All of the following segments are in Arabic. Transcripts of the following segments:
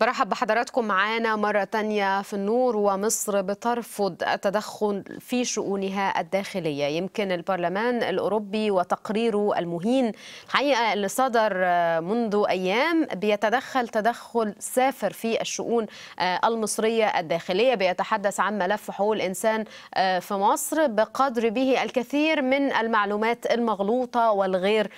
برحب بحضراتكم معانا مرة تانية في النور ومصر بترفض التدخل في شؤونها الداخلية يمكن البرلمان الأوروبي وتقريره المهين الحقيقة اللي صدر منذ أيام بيتدخل تدخل سافر في الشؤون المصرية الداخلية بيتحدث عن ملف حقوق الإنسان في مصر بقدر به الكثير من المعلومات المغلوطة والغير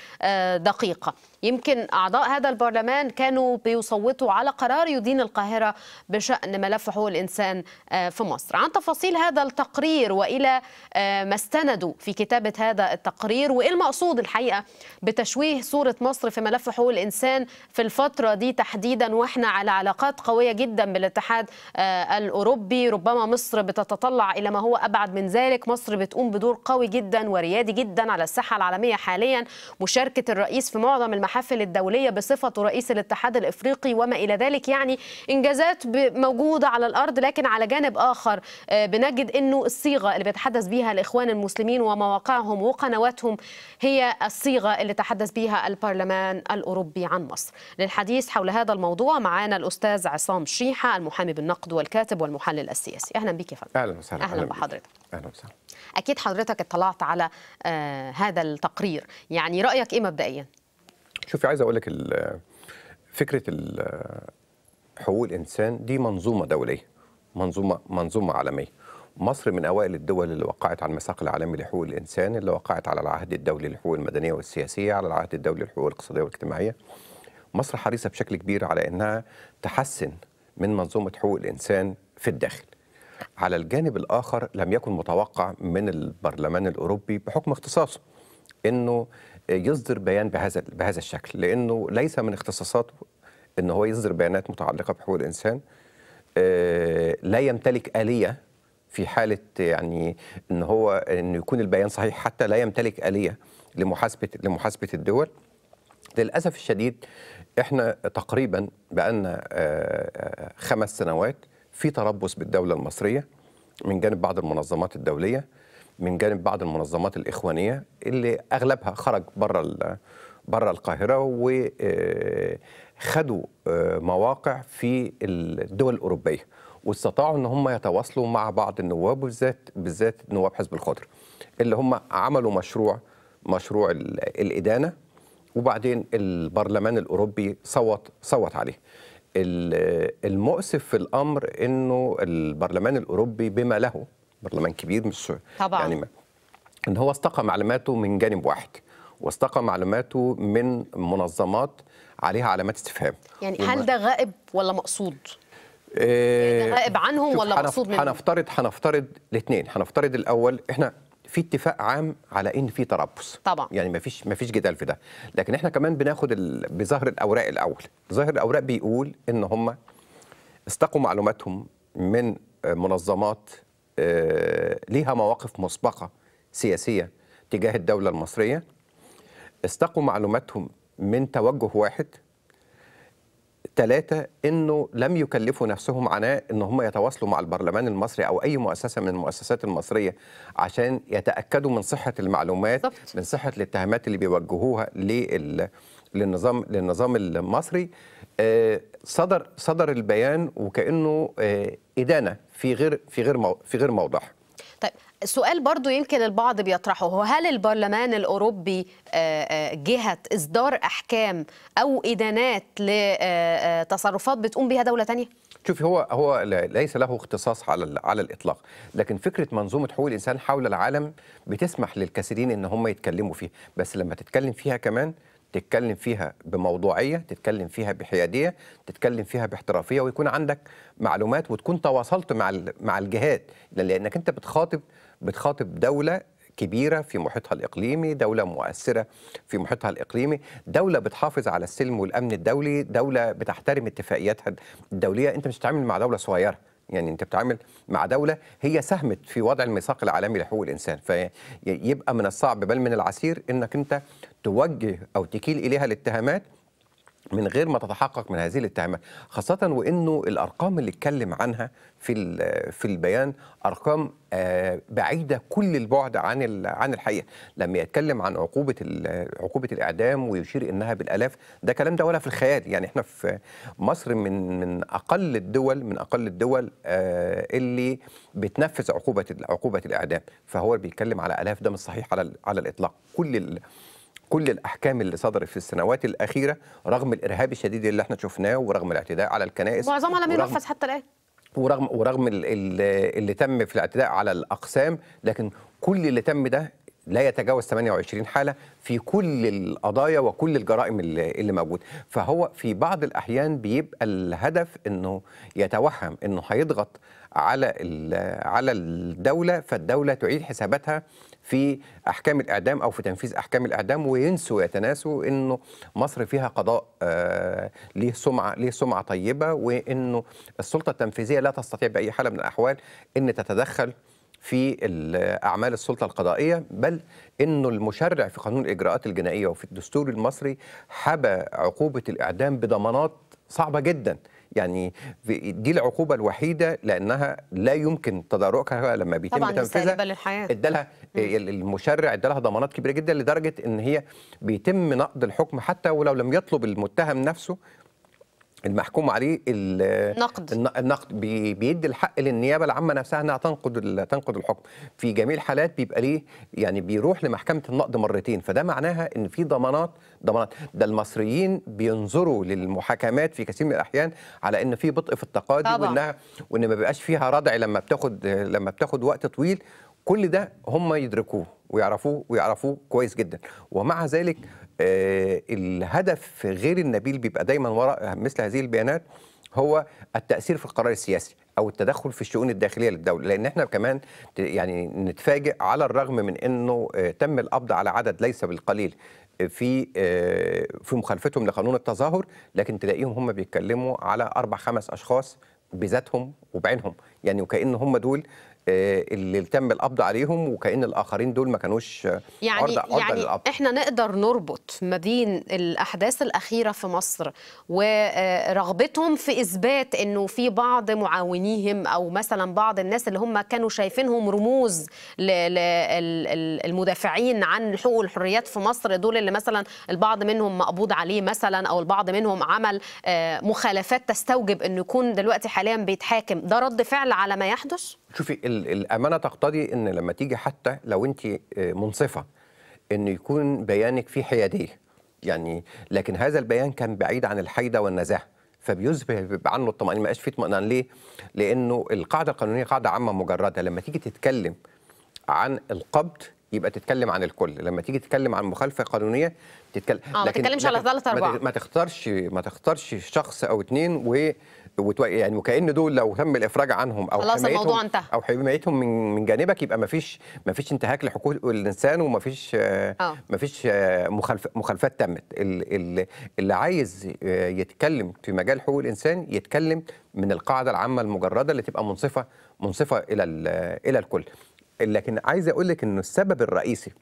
دقيقة يمكن أعضاء هذا البرلمان كانوا بيصوتوا على قرار يدين القاهرة بشأن ملف حقوق الإنسان آه، في مصر عن تفاصيل هذا التقرير وإلى آه، ما استندوا في كتابة هذا التقرير وإيه المقصود الحقيقة بتشويه صورة مصر في ملف حقوق الإنسان في الفترة دي تحديدا وإحنا على علاقات قوية جدا بالاتحاد آه، الأوروبي ربما مصر بتتطلع إلى ما هو أبعد من ذلك مصر بتقوم بدور قوي جدا وريادي جدا على الساحة العالمية حاليا مشاركة الرئيس في معظم المحاور المحافل الدولية بصفته رئيس الاتحاد الإفريقي وما إلى ذلك يعني إنجازات موجودة على الأرض لكن على جانب آخر آه، بنجد أنه الصيغة اللي بيتحدث بها الإخوان المسلمين ومواقعهم وقنواتهم هي الصيغة اللي تحدث بها البرلمان الأوروبي عن مصر للحديث حول هذا الموضوع معانا الأستاذ عصام شيحة المحامي بالنقد والكاتب والمحلل السياسي أهلا بك يا فندم أهلا وسهلا أهلا, أهلا بحضرتك أهلا وسهلا أكيد حضرتك اطلعت على آه هذا التقرير يعني رأيك إيه مبدئيا؟ شوفي عايز اقول لك فكره حقوق الانسان دي منظومه دوليه منظومه منظومه عالميه مصر من اوائل الدول اللي وقعت على الميثاق العالمي لحقوق الانسان اللي وقعت على العهد الدولي للحقوق المدنيه والسياسيه على العهد الدولي للحقوق الاقتصاديه والاجتماعيه مصر حريصه بشكل كبير على انها تحسن من منظومه حقوق الانسان في الداخل على الجانب الاخر لم يكن متوقع من البرلمان الاوروبي بحكم اختصاصه انه يصدر بيان بهذا بهذا الشكل لانه ليس من اختصاصاته ان هو يصدر بيانات متعلقه بحقوق الانسان آه، لا يمتلك اليه في حاله يعني ان هو انه يكون البيان صحيح حتى لا يمتلك اليه لمحاسبه لمحاسبه الدول للاسف الشديد احنا تقريبا بقالنا آه، آه، خمس سنوات في تربص بالدوله المصريه من جانب بعض المنظمات الدوليه من جانب بعض المنظمات الإخوانية اللي أغلبها خرج بره بره القاهرة وخدوا آه، آه، مواقع في الدول الأوروبية واستطاعوا ان هم يتواصلوا مع بعض النواب وبالذات بالذات نواب حزب الخضر اللي هم عملوا مشروع مشروع الادانه وبعدين البرلمان الاوروبي صوت صوت عليه المؤسف في الامر انه البرلمان الاوروبي بما له برلمان كبير مش طبعا يعني ما. ان هو استقى معلوماته من جانب واحد واستقى معلوماته من منظمات عليها علامات استفهام يعني وما. هل ده غائب ولا مقصود؟ إيه غائب عنهم ولا مقصود منهم؟ هنفترض هنفترض الاثنين هنفترض الاول احنا في اتفاق عام على ان في تربص طبعا يعني ما فيش ما فيش جدال في ده لكن احنا كمان بناخد ال... بظهر الاوراق الاول ظاهر الاوراق بيقول ان هم استقوا معلوماتهم من منظمات آه، ليها مواقف مسبقه سياسيه تجاه الدوله المصريه استقوا معلوماتهم من توجه واحد ثلاثة أنه لم يكلفوا نفسهم عناء أن هم يتواصلوا مع البرلمان المصري أو أي مؤسسة من المؤسسات المصرية عشان يتأكدوا من صحة المعلومات بالضبط. من صحة الاتهامات اللي بيوجهوها لل... للنظام للنظام المصري آه، صدر صدر البيان وكأنه آه، إدانة في غير في غير في غير موضعها طيب سؤال برضو يمكن البعض بيطرحه هو هل البرلمان الأوروبي آه، آه، جهة إصدار أحكام أو إدانات لتصرفات آه، بتقوم بها دولة تانية؟ شوفي هو هو ليس له اختصاص على على الاطلاق لكن فكره منظومه حقوق الانسان حول العالم بتسمح للكثيرين ان هم يتكلموا فيها بس لما تتكلم فيها كمان تتكلم فيها بموضوعيه تتكلم فيها بحياديه تتكلم فيها باحترافيه ويكون عندك معلومات وتكون تواصلت مع مع الجهات لانك انت بتخاطب بتخاطب دوله كبيره في محيطها الاقليمي دوله مؤثره في محيطها الاقليمي دوله بتحافظ على السلم والامن الدولي دوله بتحترم اتفاقياتها الدوليه انت مش بتتعامل مع دوله صغيره يعني انت بتتعامل مع دوله هي ساهمت في وضع الميثاق العالمي لحقوق الانسان فيبقى من الصعب بل من العسير انك انت توجه او تكيل اليها الاتهامات من غير ما تتحقق من هذه الاتهامات خاصة وأنه الأرقام اللي اتكلم عنها في في البيان أرقام آه، بعيدة كل البعد عن عن الحقيقة لما يتكلم عن عقوبة عقوبة الإعدام ويشير إنها بالآلاف ده كلام ده ولا في الخيال يعني إحنا في مصر من من أقل الدول من أقل الدول آه، اللي بتنفذ عقوبة عقوبة الإعدام فهو بيتكلم على آلاف ده مش صحيح على على الإطلاق كل كل الاحكام اللي صدرت في السنوات الاخيره رغم الارهاب الشديد اللي احنا شفناه ورغم الاعتداء على الكنائس معظمها لم ينفذ حتى الان ورغم ورغم اللي تم في الاعتداء على الاقسام لكن كل اللي تم ده لا يتجاوز 28 حاله في كل القضايا وكل الجرائم اللي, اللي موجود فهو في بعض الاحيان بيبقى الهدف انه يتوهم انه هيضغط على على الدوله فالدوله تعيد حساباتها في احكام الاعدام او في تنفيذ احكام الاعدام وينسوا يتناسوا انه مصر فيها قضاء آه، ليه سمعه ليه سمعه طيبه وانه السلطه التنفيذيه لا تستطيع باي حاله من الاحوال ان تتدخل في اعمال السلطه القضائيه بل انه المشرع في قانون الاجراءات الجنائيه وفي الدستور المصري حبى عقوبه الاعدام بضمانات صعبه جدا يعني دي العقوبه الوحيده لانها لا يمكن تداركها لما بيتم تنفيذها ادالها إيه، المشرع ادالها ضمانات كبيره جدا لدرجه ان هي بيتم نقض الحكم حتى ولو لم يطلب المتهم نفسه المحكوم عليه النقد النقد بيدي الحق للنيابه العامه نفسها انها تنقد تنقد الحكم في جميع الحالات بيبقى ليه يعني بيروح لمحكمه النقد مرتين فده معناها ان في ضمانات ضمانات ده المصريين بينظروا للمحاكمات في كثير من الاحيان على ان في بطء في التقاضي طبعا. وانها وان ما بيبقاش فيها ردع لما بتاخد لما بتاخد وقت طويل كل ده هم يدركوه ويعرفوه ويعرفوه كويس جدا ومع ذلك آه، الهدف غير النبيل بيبقى دايما وراء مثل هذه البيانات هو التاثير في القرار السياسي او التدخل في الشؤون الداخليه للدوله لان احنا كمان يعني نتفاجئ على الرغم من انه آه، تم القبض على عدد ليس بالقليل آه، في في مخالفتهم لقانون التظاهر لكن تلاقيهم هم بيتكلموا على اربع خمس اشخاص بذاتهم وبعينهم يعني وكأن هم دول آه، اللي تم القبض عليهم وكأن الآخرين دول ما كانوش آه، يعني عرض عرض يعني للقبض. احنا نقدر نربط ما بين الأحداث الأخيرة في مصر ورغبتهم آه، في إثبات أنه في بعض معاونيهم أو مثلا بعض الناس اللي هم كانوا شايفينهم رموز للمدافعين عن حقوق والحريات في مصر دول اللي مثلا البعض منهم مقبوض عليه مثلا أو البعض منهم عمل مخالفات تستوجب أنه يكون دلوقتي حاليا بيتحاكم ده رد فعل على ما يحدث؟ شوفي الامانه تقتضي ان لما تيجي حتى لو انت آه، منصفه ان يكون بيانك فيه حياديه يعني لكن هذا البيان كان بعيد عن الحيده والنزاهه فبيذهب عنه الطمأنينة ما بقاش فيه اطمئنان ليه؟ لأنه القاعدة القانونية قاعدة عامة مجردة لما تيجي تتكلم عن القبض يبقى تتكلم عن الكل لما تيجي تتكلم عن مخالفه قانونيه تتكلم آه ما تتكلمش على ثلاث اربعه ما تختارش ما تختارش شخص او اثنين و يعني وكأن دول لو تم الإفراج عنهم أو خلاص الموضوع انتهى أو حمايتهم من من جانبك يبقى ما فيش ما فيش انتهاك لحقوق الإنسان وما فيش آه. ما فيش آه، مخالفات تمت اللي عايز آه، يتكلم في مجال حقوق الإنسان يتكلم من القاعدة العامة المجردة اللي تبقى منصفة منصفة إلى إلى الكل لكن عايز أقول لك إنه السبب الرئيسي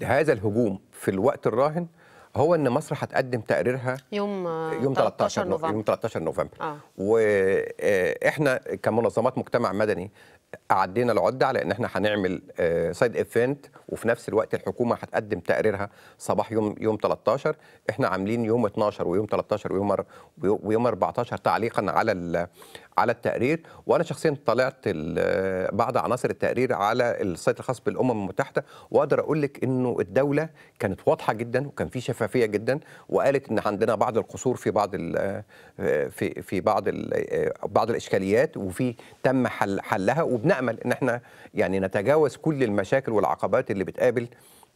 لهذا الهجوم في الوقت الراهن هو ان مصر هتقدم تقريرها يوم يوم 13 نوفمبر يوم 13 نوفمبر آه. واحنا آه، كمنظمات مجتمع مدني عدينا العده على ان احنا هنعمل سايد آه، ايفنت وفي نفس الوقت الحكومه هتقدم تقريرها صباح يوم يوم 13 احنا عاملين يوم 12 ويوم 13 ويوم ويوم 14 تعليقا على على التقرير وانا شخصيا طلعت بعض عناصر التقرير على السايت الخاص بالامم المتحده واقدر اقول لك انه الدوله كانت واضحه جدا وكان في شفافيه جدا وقالت ان عندنا بعض القصور في بعض في في بعض بعض الاشكاليات وفي تم حل حلها وبنامل ان احنا يعني نتجاوز كل المشاكل والعقبات اللي بتقابل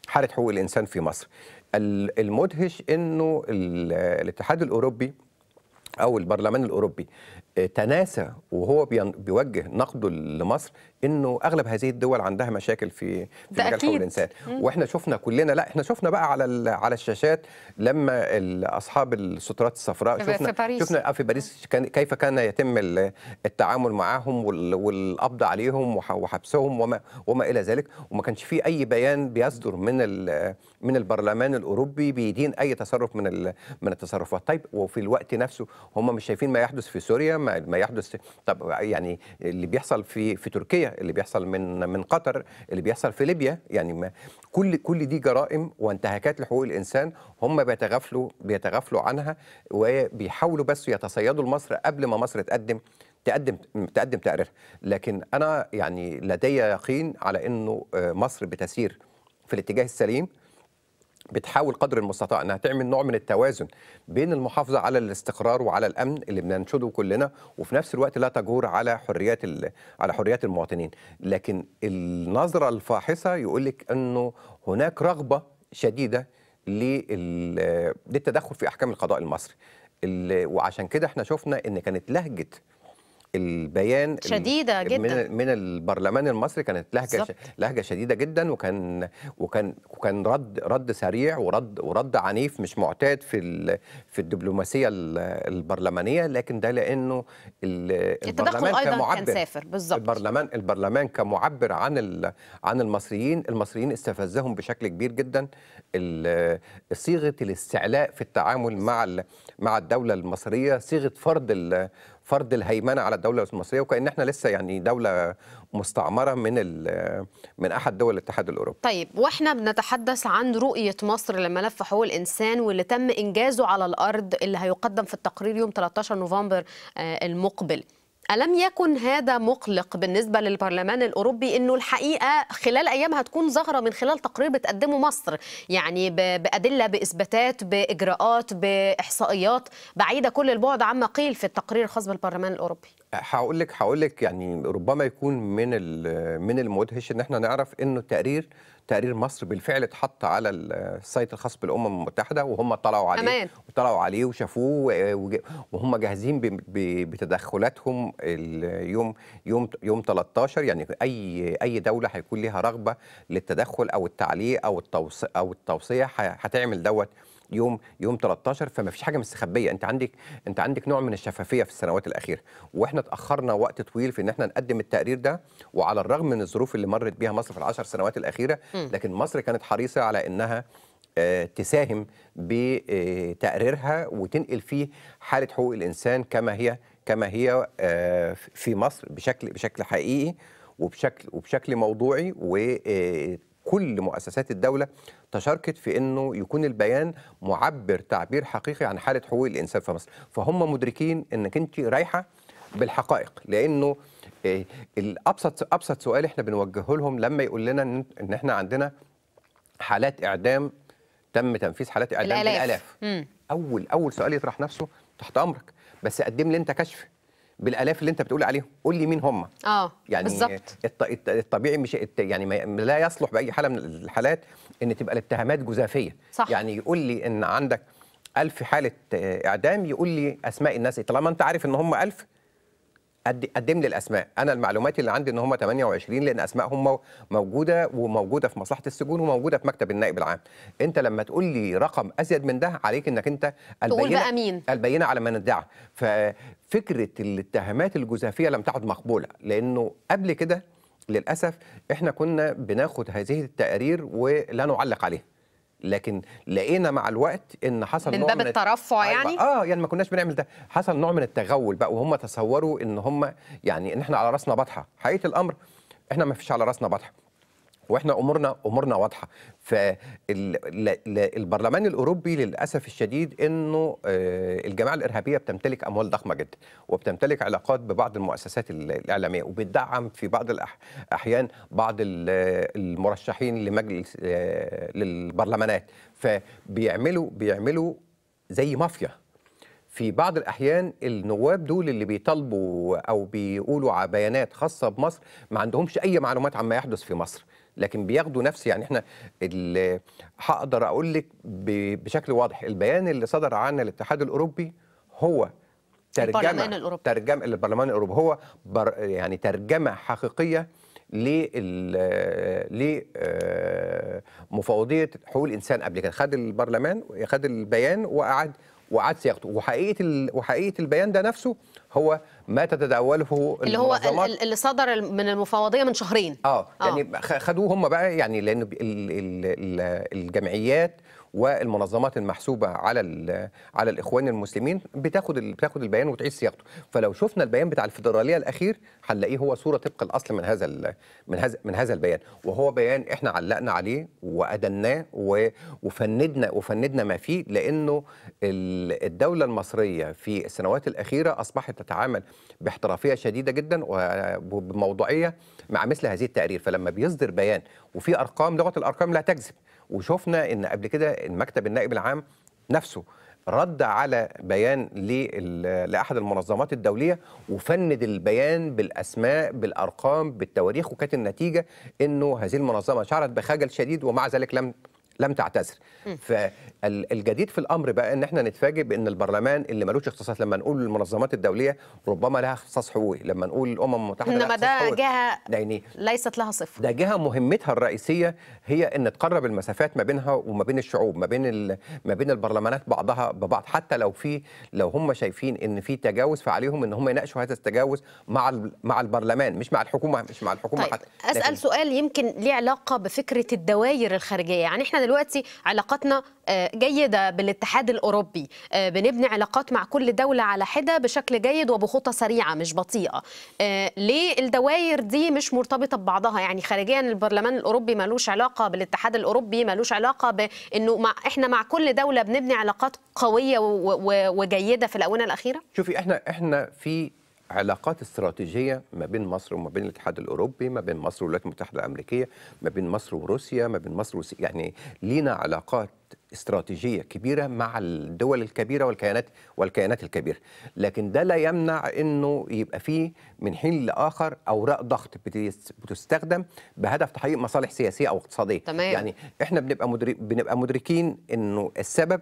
حاله حقوق الانسان في مصر. المدهش انه الاتحاد الاوروبي او البرلمان الاوروبي تناسى وهو بيوجه نقده لمصر انه اغلب هذه الدول عندها مشاكل في في مجال حقوق الانسان واحنا شفنا كلنا لا احنا شفنا بقى على على الشاشات لما اصحاب السترات الصفراء شفنا في باريس. شفنا في باريس كان كيف كان يتم التعامل معاهم والقبض عليهم وحبسهم وما وما الى ذلك وما كانش في اي بيان بيصدر من من البرلمان الاوروبي بيدين اي تصرف من من التصرفات طيب وفي الوقت نفسه هم مش شايفين ما يحدث في سوريا ما ما يحدث طب يعني اللي بيحصل في في تركيا اللي بيحصل من من قطر اللي بيحصل في ليبيا يعني ما كل كل دي جرائم وانتهاكات لحقوق الانسان هم بيتغافلوا بيتغافلوا عنها وبيحاولوا بس يتصيدوا لمصر قبل ما مصر تقدم تقدم تقدم تقرير لكن انا يعني لدي يقين على انه آه، مصر بتسير في الاتجاه السليم بتحاول قدر المستطاع انها تعمل نوع من التوازن بين المحافظه على الاستقرار وعلى الامن اللي بننشده كلنا وفي نفس الوقت لا تجور على حريات على حريات المواطنين لكن النظره الفاحصه يقول لك انه هناك رغبه شديده للتدخل في احكام القضاء المصري وعشان كده احنا شفنا ان كانت لهجه البيان شديده جدا من, من البرلمان المصري كانت لهجه بالزبط. لهجه شديده جدا وكان وكان وكان رد رد سريع ورد ورد عنيف مش معتاد في في الدبلوماسيه البرلمانيه لكن ده لانه البرلمان أيضا كمعبر كان سافر بالظبط البرلمان البرلمان كمعبر عن عن المصريين المصريين استفزهم بشكل كبير جدا صيغه الاستعلاء في التعامل مع مع الدوله المصريه صيغه فرض فرض الهيمنه على الدوله المصريه وكان احنا لسه يعني دوله مستعمره من من احد دول الاتحاد الاوروبي. طيب واحنا بنتحدث عن رؤيه مصر لملف حقوق الانسان واللي تم انجازه على الارض اللي هيقدم في التقرير يوم 13 نوفمبر آه، المقبل. ألم يكن هذا مقلق بالنسبة للبرلمان الأوروبي أنه الحقيقة خلال أيام هتكون ظاهرة من خلال تقرير بتقدمه مصر يعني بأدلة بإثباتات بإجراءات بإحصائيات بعيدة كل البعد عما قيل في التقرير الخاص بالبرلمان الأوروبي هقول لك هقول لك يعني ربما يكون من من المدهش ان احنا نعرف انه التقرير تقرير مصر بالفعل اتحط على السايت الخاص بالامم المتحده وهم طلعوا عليه أمان. وطلعوا عليه وشافوه وهم جاهزين بتدخلاتهم اليوم يوم يوم 13 يعني اي اي دوله هيكون ليها رغبه للتدخل او التعليق او التوصيه او التوصيه هتعمل دوت يوم يوم 13 فما فيش حاجه مستخبيه انت عندك انت عندك نوع من الشفافيه في السنوات الاخيره واحنا اتاخرنا وقت طويل في ان احنا نقدم التقرير ده وعلى الرغم من الظروف اللي مرت بيها مصر في العشر سنوات الاخيره لكن مصر كانت حريصه على انها آه، تساهم بتقريرها آه، وتنقل فيه حاله حقوق الانسان كما هي كما هي آه، في مصر بشكل بشكل حقيقي وبشكل وبشكل موضوعي و كل مؤسسات الدولة تشاركت في أنه يكون البيان معبر تعبير حقيقي عن حالة حقوق الإنسان في مصر فهم مدركين أنك أنت رايحة بالحقائق لأنه آه، الأبسط أبسط سؤال إحنا بنوجهه لهم لما يقول لنا أن إحنا عندنا حالات إعدام تم تنفيذ حالات إعدام الآلاف, بالآلاف. أول أول سؤال يطرح نفسه تحت أمرك بس قدم لي أنت كشف بالالاف اللي انت بتقول عليهم قول لي مين هم اه يعني بالظبط الطبيعي مش يعني لا يصلح باي حاله من الحالات ان تبقى الاتهامات جزافيه صح. يعني يقول لي ان عندك ألف حالة إعدام يقول لي أسماء الناس إيه. طالما أنت عارف إن هم ألف قدم لي الاسماء انا المعلومات اللي عندي ان هم 28 لان اسمائهم موجوده وموجوده في مصلحه السجون وموجوده في مكتب النائب العام انت لما تقول لي رقم ازيد من ده عليك انك انت البينه تقول بقى مين البينه على من ادعى ففكره الاتهامات الجزافيه لم تعد مقبوله لانه قبل كده للاسف احنا كنا بناخد هذه التقارير ولا نعلق عليها لكن لقينا مع الوقت ان حصل من باب نوع من الترفع أيوة. يعني اه يعني ما كناش بنعمل ده حصل نوع من التغول بقى وهم تصوروا ان هم يعني ان احنا على راسنا بطحه حقيقه الامر احنا ما فيش على راسنا بطحه واحنا امورنا امورنا واضحه فالبرلمان الاوروبي للاسف الشديد انه آه، الجماعه الارهابيه بتمتلك اموال ضخمه جدا وبتمتلك علاقات ببعض المؤسسات الاعلاميه وبتدعم في بعض الاحيان بعض المرشحين لمجلس آه، للبرلمانات فبيعملوا بيعملوا زي مافيا في بعض الاحيان النواب دول اللي بيطالبوا او بيقولوا على بيانات خاصه بمصر ما عندهمش اي معلومات عما يحدث في مصر لكن بياخدوا نفس يعني احنا هقدر اقول لك بشكل واضح البيان اللي صدر عن الاتحاد الاوروبي هو ترجمه ترجمه للبرلمان الاوروبي هو بر يعني ترجمه حقيقيه لمفوضيه آه، حقوق الانسان قبل كده خد البرلمان خد البيان وقعد وقعد صياغته وحقيقه وحقيقه البيان ده نفسه هو ما تتداوله اللي هو اللي صدر من المفوضيه من شهرين اه يعني آه. خدوه هم بقى يعني لان الجمعيات والمنظمات المحسوبه على على الاخوان المسلمين بتاخد بتاخد البيان وتعيد صياغته فلو شفنا البيان بتاع الفدراليه الاخير هنلاقيه هو صوره طبق الاصل من هذا من هذا من هذا البيان وهو بيان احنا علقنا عليه وادناه وفندنا وفندنا ما فيه لانه الدوله المصريه في السنوات الاخيره اصبحت تتعامل باحترافيه شديده جدا وبموضوعيه مع مثل هذه التقارير فلما بيصدر بيان وفي ارقام لغه الارقام لا تكذب وشفنا ان قبل كده المكتب النائب العام نفسه رد على بيان لاحد المنظمات الدوليه وفند البيان بالاسماء بالارقام بالتواريخ وكانت النتيجه انه هذه المنظمه شعرت بخجل شديد ومع ذلك لم لم تعتذر فالجديد في الامر بقى ان احنا نتفاجئ بان البرلمان اللي ملوش اختصاص لما نقول المنظمات الدوليه ربما لها اختصاص حقوقي لما نقول الامم المتحده انما ده جهه يعني ليست لها صفه ده جهه مهمتها الرئيسيه هي ان تقرب المسافات ما بينها وما بين الشعوب ما بين ما بين البرلمانات بعضها ببعض حتى لو في لو هم شايفين ان في تجاوز فعليهم ان هم يناقشوا هذا التجاوز مع مع البرلمان مش مع الحكومه مش مع الحكومه طيب حتى اسال سؤال يمكن ليه علاقه بفكره الدوائر الخارجيه يعني احنا دلوقتي علاقاتنا آه، جيده بالاتحاد الاوروبي آه، بنبني علاقات مع كل دوله على حده بشكل جيد وبخطى سريعه مش بطيئه آه، ليه الدوائر دي مش مرتبطه ببعضها يعني خارجيا البرلمان الاوروبي ملوش علاقه بالاتحاد الاوروبي ملوش علاقه بانه مع احنا مع كل دوله بنبني علاقات قويه وجيده في الاونه الاخيره شوفي احنا احنا في علاقات استراتيجيه ما بين مصر وما بين الاتحاد الاوروبي ما بين مصر والولايات المتحده الامريكيه ما بين مصر وروسيا ما بين مصر وس... يعني لينا علاقات استراتيجيه كبيره مع الدول الكبيره والكيانات والكيانات الكبيره لكن ده لا يمنع انه يبقى فيه من حين لاخر اوراق ضغط بتستخدم بهدف تحقيق مصالح سياسيه او اقتصاديه تمام. يعني احنا بنبقى بنبقى مدركين انه السبب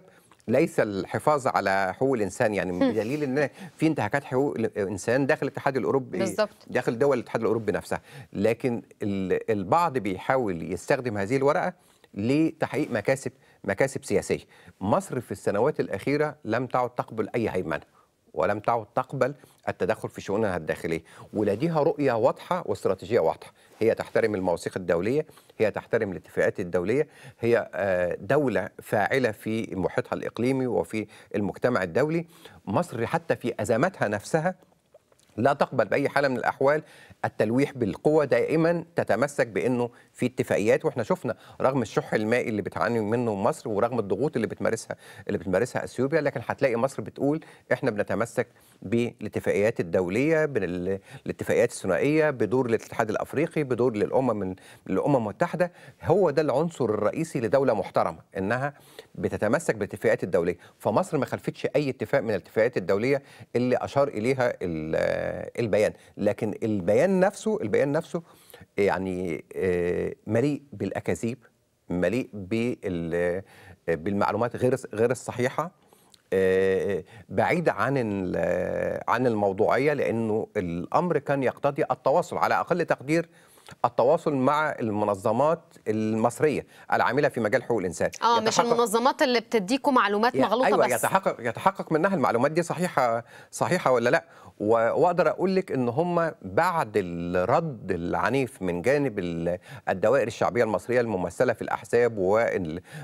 ليس الحفاظ على حقوق الانسان يعني بدليل ان في انتهاكات حقوق الانسان داخل الاتحاد الاوروبي بالزبط. داخل دول الاتحاد الاوروبي نفسها لكن البعض بيحاول يستخدم هذه الورقه لتحقيق مكاسب مكاسب سياسيه مصر في السنوات الاخيره لم تعد تقبل اي هيمنه ولم تعد تقبل التدخل في شؤونها الداخليه ولديها رؤيه واضحه واستراتيجيه واضحه هي تحترم المواثيق الدولية هي تحترم الاتفاقات الدولية هي آه، دولة فاعلة في محيطها الإقليمي وفي المجتمع الدولي مصر حتى في أزماتها نفسها لا تقبل باي حاله من الاحوال التلويح بالقوه دائما تتمسك بانه في اتفاقيات واحنا شفنا رغم الشح المائي اللي بتعاني منه مصر ورغم الضغوط اللي بتمارسها اللي بتمارسها اثيوبيا لكن هتلاقي مصر بتقول احنا بنتمسك بالاتفاقيات الدوليه بالاتفاقيات الثنائيه بدور الاتحاد الافريقي بدور للامم الامم المتحده هو ده العنصر الرئيسي لدوله محترمه انها بتتمسك بالاتفاقات الدوليه فمصر ما خلفتش اي اتفاق من الاتفاقات الدوليه اللي اشار اليها البيان لكن البيان نفسه البيان نفسه يعني آه، مليء بالاكاذيب مليء بالمعلومات غير غير الصحيحه آه، بعيد عن عن الموضوعية لأنه الأمر كان يقتضي التواصل على أقل تقدير التواصل مع المنظمات المصريه العامله في مجال حقوق الانسان اه مش المنظمات اللي بتديكم معلومات مغلوطه أيوة بس يتحقق يتحقق منها المعلومات دي صحيحه صحيحه ولا لا واقدر اقول لك ان هم بعد الرد العنيف من جانب الدوائر الشعبيه المصريه الممثله في الاحزاب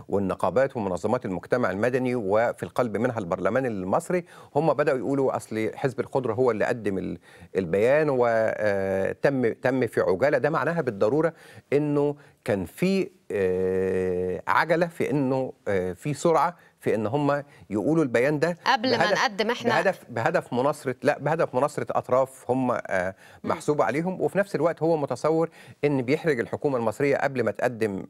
والنقابات ومنظمات المجتمع المدني وفي القلب منها البرلمان المصري هم بداوا يقولوا اصل حزب القدره هو اللي قدم البيان وتم آه، تم في عجاله ده معناها بالضروره انه كان في آه، عجله في انه آه، في سرعه في ان هم يقولوا البيان ده قبل ما نقدم احنا بهدف بهدف مناصره لا بهدف مناصره اطراف هم آه، محسوب عليهم وفي نفس الوقت هو متصور ان بيحرج الحكومه المصريه قبل ما تقدم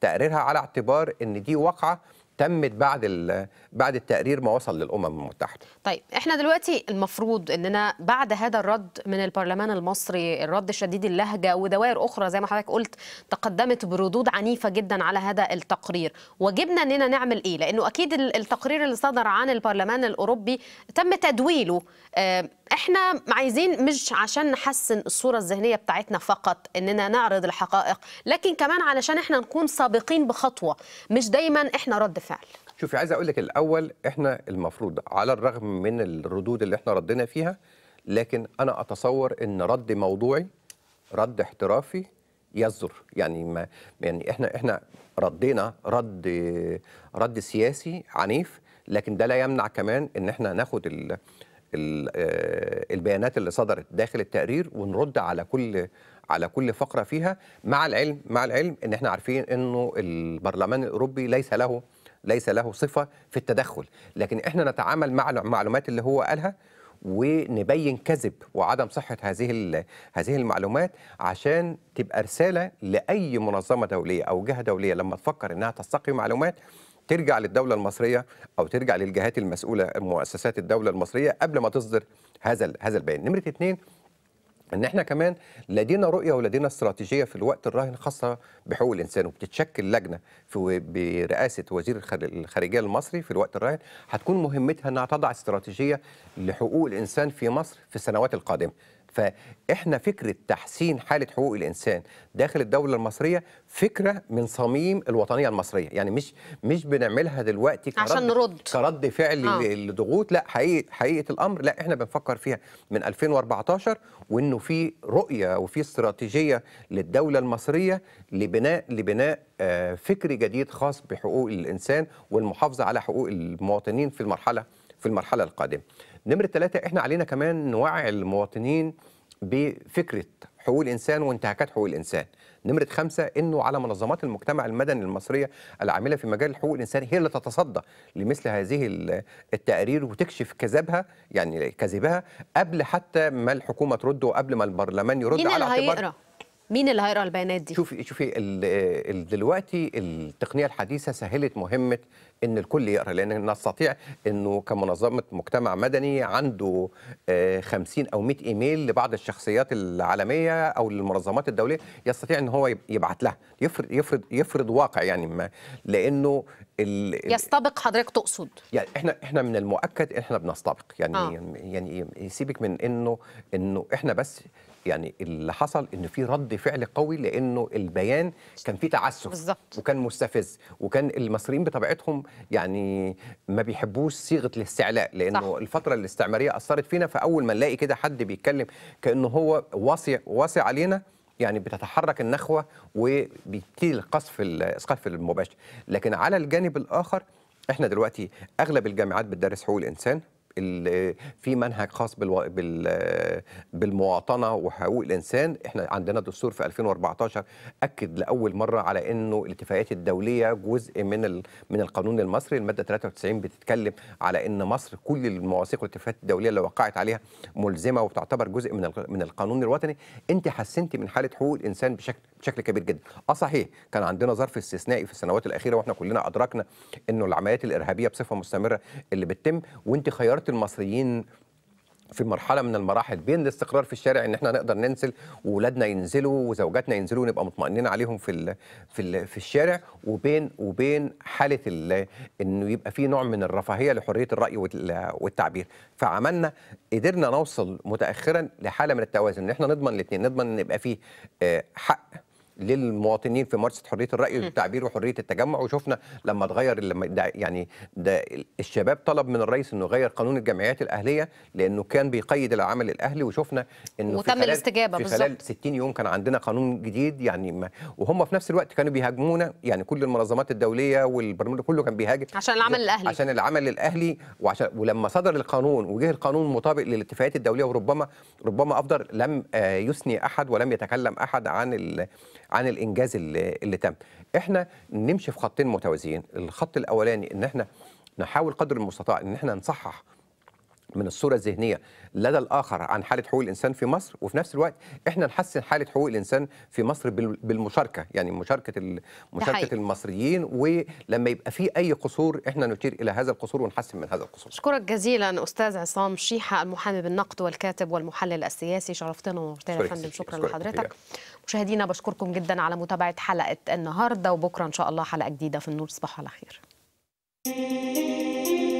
تقريرها على اعتبار ان دي واقعه تمت بعد بعد التقرير ما وصل للامم المتحده. طيب احنا دلوقتي المفروض اننا بعد هذا الرد من البرلمان المصري الرد شديد اللهجه ودوائر اخرى زي ما حضرتك قلت تقدمت بردود عنيفه جدا على هذا التقرير، وجبنا اننا نعمل ايه؟ لانه اكيد التقرير اللي صدر عن البرلمان الاوروبي تم تدويله آه، احنا عايزين مش عشان نحسن الصوره الذهنيه بتاعتنا فقط اننا نعرض الحقائق، لكن كمان علشان احنا نكون سابقين بخطوه، مش دايما احنا رد بالفعل شوفي عايز اقول لك الاول احنا المفروض على الرغم من الردود اللي احنا ردينا فيها لكن انا اتصور ان رد موضوعي رد احترافي يصدر يعني ما يعني احنا احنا ردينا رد رد سياسي عنيف لكن ده لا يمنع كمان ان احنا ناخد ال آه، البيانات اللي صدرت داخل التقرير ونرد على كل على كل فقره فيها مع العلم مع العلم ان احنا عارفين انه البرلمان الاوروبي ليس له ليس له صفه في التدخل لكن احنا نتعامل مع المعلومات اللي هو قالها ونبين كذب وعدم صحه هذه هذه المعلومات عشان تبقى رساله لاي منظمه دوليه او جهه دوليه لما تفكر انها تستقي معلومات ترجع للدولة المصرية أو ترجع للجهات المسؤولة مؤسسات الدولة المصرية قبل ما تصدر هذا هذا البيان. نمرة اثنين ان احنا كمان لدينا رؤيه ولدينا استراتيجيه في الوقت الراهن خاصه بحقوق الانسان وبتتشكل لجنه في برئاسه وزير الخارجيه المصري في الوقت الراهن هتكون مهمتها انها تضع استراتيجيه لحقوق الانسان في مصر في السنوات القادمه فاحنا فكره تحسين حاله حقوق الانسان داخل الدوله المصريه فكره من صميم الوطنيه المصريه يعني مش مش بنعملها دلوقتي كرد عشان نرد كرد فعل آه. لضغوط لا حقيقه حقيقه الامر لا احنا بنفكر فيها من 2014 وانه في رؤيه وفي استراتيجيه للدوله المصريه لبناء لبناء آه، فكر جديد خاص بحقوق الانسان والمحافظه على حقوق المواطنين في المرحله في المرحله القادمه نمرة ثلاثة احنا علينا كمان نوعي المواطنين بفكرة حقوق الإنسان وانتهاكات حقوق الإنسان نمرة خمسة أنه على منظمات المجتمع المدني المصرية العاملة في مجال حقوق الإنسان هي اللي تتصدى لمثل هذه التقارير وتكشف كذبها يعني كذبها قبل حتى ما الحكومة ترد وقبل ما البرلمان يرد على اعتبار مين اللي هيقرا البيانات دي؟ شوفي شوفي دلوقتي التقنيه الحديثه سهلت مهمه ان الكل يقرا لان نستطيع انه كمنظمه مجتمع مدني عنده 50 آه، او 100 ايميل لبعض الشخصيات العالميه او للمنظمات الدوليه يستطيع ان هو يبعت لها يفرض يفرض يفرض واقع يعني ما لانه يستبق حضرتك تقصد يعني احنا احنا من المؤكد احنا بنستبق يعني آه. يعني يسيبك من انه انه احنا بس يعني اللي حصل ان في رد فعل قوي لانه البيان كان فيه تعسف بالزبط. وكان مستفز وكان المصريين بطبيعتهم يعني ما بيحبوش صيغه الاستعلاء لانه صح. الفتره الاستعماريه اثرت فينا فاول ما نلاقي كده حد بيتكلم كانه هو واصي واصي علينا يعني بتتحرك النخوه وبيبتدي القصف القصف المباشر لكن على الجانب الاخر احنا دلوقتي اغلب الجامعات بتدرس حقوق الانسان في منهج خاص بالمواطنه وحقوق الانسان احنا عندنا دستور في 2014 اكد لاول مره على انه الاتفاقيات الدوليه جزء من من القانون المصري الماده 93 بتتكلم على ان مصر كل المواثيق والاتفاقيات الدوليه اللي وقعت عليها ملزمه وتعتبر جزء من من القانون الوطني انت حسنتي من حاله حقوق الانسان بشكل بشكل كبير جدا اه صحيح كان عندنا ظرف استثنائي في السنوات الاخيره واحنا كلنا ادركنا انه العمليات الارهابيه بصفه مستمره اللي بتتم وانت خيرت المصريين في مرحله من المراحل بين الاستقرار في الشارع ان احنا نقدر ننزل واولادنا ينزلوا وزوجاتنا ينزلوا ونبقى مطمئنين عليهم في الـ في الـ في الشارع وبين وبين حاله انه يبقى في نوع من الرفاهيه لحريه الراي والتعبير فعملنا قدرنا نوصل متاخرا لحاله من التوازن ان احنا نضمن الاثنين نضمن ان يبقى فيه آه، حق للمواطنين في ممارسه حريه الراي والتعبير وحريه التجمع وشفنا لما اتغير لما يعني ده الشباب طلب من الرئيس انه يغير قانون الجمعيات الاهليه لانه كان بيقيد العمل الاهلي وشفنا انه وتم الاستجابه في خلال 60 يوم كان عندنا قانون جديد يعني ما وهم في نفس الوقت كانوا بيهاجمونا يعني كل المنظمات الدوليه والبرمجه كله كان بيهاجم عشان العمل الاهلي عشان العمل الاهلي وعشان ولما صدر القانون وجه القانون مطابق للاتفاقيات الدوليه وربما ربما افضل لم آه، يثني احد ولم يتكلم احد عن عن الانجاز اللي, اللي تم احنا نمشي في خطين متوازيين الخط الاولاني ان احنا نحاول قدر المستطاع ان احنا نصحح من الصوره الذهنيه لدى الاخر عن حاله حقوق الانسان في مصر وفي نفس الوقت احنا نحسن حاله حقوق الانسان في مصر بالمشاركه يعني مشاركه مشاركه المصريين ولما يبقى في اي قصور احنا نشير الى هذا القصور ونحسن من هذا القصور اشكرك جزيلا استاذ عصام شيحه المحامي بالنقد والكاتب والمحلل السياسي شرفتنا ونورتنا يا فندم شكرا لحضرتك مشاهدينا بشكركم جدا على متابعه حلقه النهارده وبكره ان شاء الله حلقه جديده في النور تصبحوا على خير